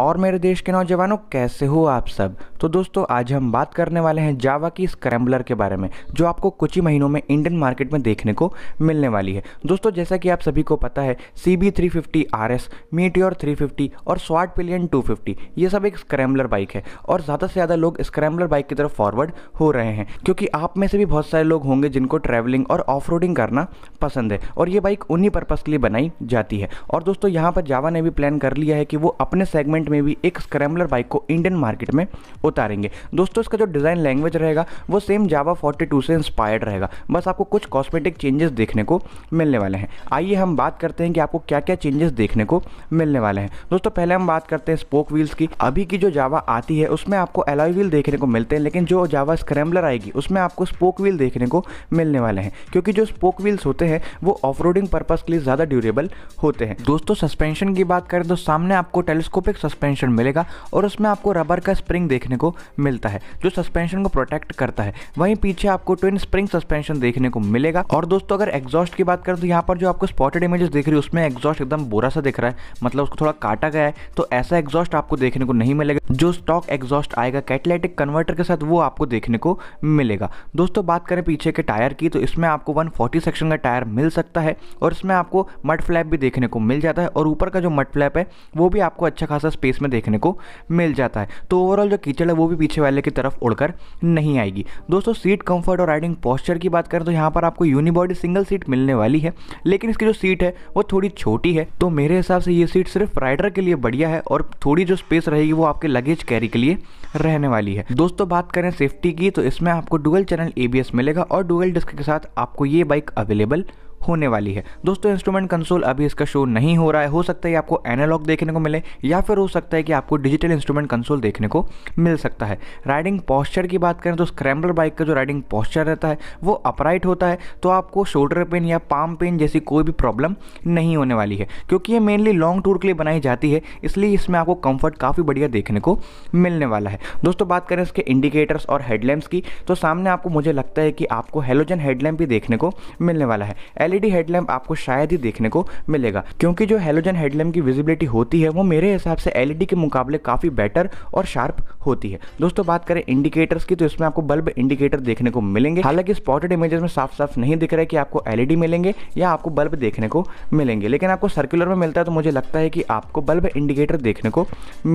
और मेरे देश के नौजवानों कैसे हो आप सब तो दोस्तों आज हम बात करने वाले हैं जावा की स्क्रैम्बलर के बारे में जो आपको कुछ ही महीनों में इंडियन मार्केट में देखने को मिलने वाली है दोस्तों जैसा कि आप सभी को पता है C B three fifty R S meteor three fifty और स्वाट पिलियन टू फिफ्टी ये सब एक स्क्रैम्बलर बाइक है और ज़्यादा से ज़्यादा लोग स्क्रैम्बलर बाइक की तरफ फॉरवर्ड हो रहे हैं क्योंकि आप में से भी बहुत सारे लोग होंगे जिनको ट्रैवलिंग और ऑफ करना पसंद है और ये बाइक उन्हीं पर्पज़ के लिए बनाई जाती है और दोस्तों यहाँ पर जावा ने भी प्लान कर लिया है कि वो अपने सेगमेंट मार्केट में भी एक स्क्रैम्बलर बाइक को इंडियन मार्केट में उतारेंगे दोस्तों इसका जो डिज़ाइन लैंग्वेज रहेगा वो सेम जावा 42 से इंस्पायर्ड रहेगा बस आपको कुछ कॉस्मेटिक चेंजेस देखने को मिलने वाले हैं आइए हम बात करते हैं कि आपको क्या क्या चेंजेस देखने को मिलने वाले हैं दोस्तों पहले हम बात करते हैं स्पोक व्हील्स की अभी की जो जावा आती है उसमें आपको एलाई व्हील देखने को मिलते हैं लेकिन जो जावा स्क्रैम्बलर आएगी उसमें आपको स्पोक व्हील देखने को मिलने वाले हैं क्योंकि जो स्पोक व्हील्स होते हैं वो ऑफ पर्पज़ के लिए ज़्यादा ड्यूरेबल होते हैं दोस्तों सस्पेंशन की बात करें तो सामने आपको टेलीस्कोपिक सस्पेंशन मिलेगा और उसमें आपको रबर का स्प्रिंग देखने को मिलता है जो सस्पेंशन को प्रोटेक्ट करता है वहीं पीछे आपको ट्विन स्प्रिंग सस्पेंशन देखने को मिलेगा और दोस्तों अगर एग्जॉस्ट की बात करें तो यहाँ पर जो आपको स्पॉटेड इमेजेस दिख रही है उसमें एग्जॉस्ट एकदम बुरा सा दिख रहा है मतलब उसको थोड़ा काटा गया है तो ऐसा एग्जॉस्ट आपको देखने को नहीं मिलेगा जो स्टॉक एग्जॉस्ट आएगा कैटलाइटिक कन्वर्टर के साथ वो आपको देखने को मिलेगा दोस्तों बात करें पीछे के टायर की तो इसमें आपको 140 सेक्शन का टायर मिल सकता है और इसमें आपको मट फ्लैप भी देखने को मिल जाता है और ऊपर का जो मट फ्लैप है वो भी आपको अच्छा खासा स्पेस में देखने को मिल जाता है तो ओवरऑल जो कीचड़ है वो भी पीछे वाले की तरफ उड़कर नहीं आएगी दोस्तों सीट कंफर्ट और राइडिंग पॉस्चर की बात करें तो यहाँ पर आपको यूनिबॉडी सिंगल सीट मिलने वाली है लेकिन इसकी जो सीट है वो थोड़ी छोटी है तो मेरे हिसाब से ये सीट सिर्फ राइडर के लिए बढ़िया है और थोड़ी जो स्पेस रहेगी वो आपके लगेज कैरी के लिए रहने वाली है दोस्तों बात करें सेफ्टी की तो इसमें आपको डुअल चैनल एबीएस मिलेगा और डुअल डिस्क के साथ आपको ये बाइक अवेलेबल होने वाली है दोस्तों इंस्ट्रूमेंट कंसोल अभी इसका शो नहीं हो रहा है हो सकता है आपको एनालॉग देखने को मिले या फिर हो सकता है कि आपको डिजिटल इंस्ट्रूमेंट कंसोल देखने को मिल सकता है राइडिंग पॉस्चर की बात करें तो स्क्रैम्बलर बाइक का जो राइडिंग पॉस्चर रहता है वो अपराइट होता है तो आपको शोल्डर पेन या पाम पेन जैसी कोई भी प्रॉब्लम नहीं होने वाली है क्योंकि ये मेनली लॉन्ग टूर के लिए बनाई जाती है इसलिए इसमें आपको कंफर्ट काफ़ी बढ़िया देखने को मिलने वाला है दोस्तों बात करें इसके इंडिकेटर्स और हेडलैम्प्स की तो सामने आपको मुझे लगता है कि आपको हेलोजन हेडलैम्प भी देखने को मिलने वाला है एलईडी हेडलैम्प आपको शायद ही देखने को मिलेगा क्योंकि जो हेलोजन हेडलैम्प की विजिबिलिटी होती है वो मेरे हिसाब से एलईडी e के मुकाबले काफ़ी बेटर और शार्प होती है दोस्तों बात करें इंडिकेटर्स की तो इसमें आपको बल्ब इंडिकेटर देखने को मिलेंगे हालांकि स्पॉटेड इमेजेस में साफ साफ नहीं दिख रहा है कि आपको एलईडी e मिलेंगे या आपको बल्ब देखने को मिलेंगे लेकिन आपको सर्कुलर में मिलता है तो मुझे लगता है कि आपको बल्ब इंडिकेटर देखने को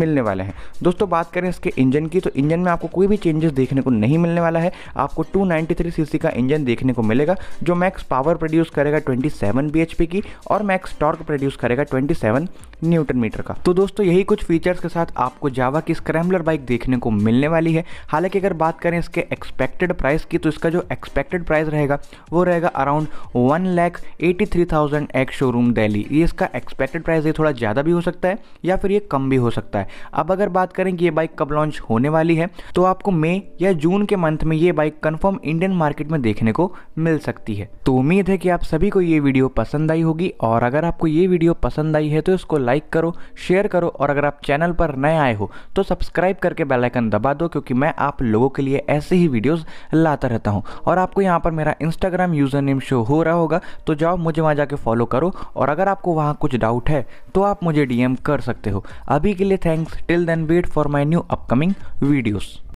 मिलने वाले हैं दोस्तों बात करें इसके इंजन की तो इंजन में आपको कोई भी चेंजेस देखने को नहीं मिलने वाला है आपको 293 सीसी का इंजन देखने को मिलेगा जो मैक्स पावर प्रोड्यूस कर करेगा 27 सेवन की और मैक्स टॉर्क प्रोड्यूस करेगा 27 सेवन न्यूटन मीटर का तो दोस्तों यही कुछ फीचर्स के साथ आपको जावा की स्क्रैम्बलर बाइक देखने को मिलने वाली है हालांकि अगर बात करें इसके एक्सपेक्टेड प्राइस की तो इसका जो एक्सपेक्टेड प्राइस रहेगा वो रहेगा around one lakh eighty three thousand ex showroom Delhi ये इसका एक्सपेक्टेड प्राइस ये थोड़ा ज़्यादा भी हो सकता है या फिर ये कम भी हो सकता है अब अगर बात करें कि ये बाइक कब लॉन्च होने वाली है तो आपको मई या जून के मंथ में ये बाइक कन्फर्म इंडियन मार्केट में देखने को मिल सकती है तो उम्मीद है कि आप सभी को ये वीडियो पसंद आई होगी और अगर आपको ये वीडियो पसंद आई है तो इसको लाइक करो शेयर करो और अगर आप चैनल पर नए आए हो तो सब्सक्राइब करके बेलाइकन दबा दो क्योंकि मैं आप लोगों के लिए ऐसे ही वीडियोज़ लाता रहता हूँ और आपको यहाँ पर मेरा इंस्टाग्राम यूज़र नेम शो हो रहा होगा तो जाओ मुझे वहाँ जाके फॉलो करो और अगर आपको वहाँ कुछ डाउट है तो आप मुझे डीएम कर सकते हो अभी के लिए thanks till then wait for my new upcoming videos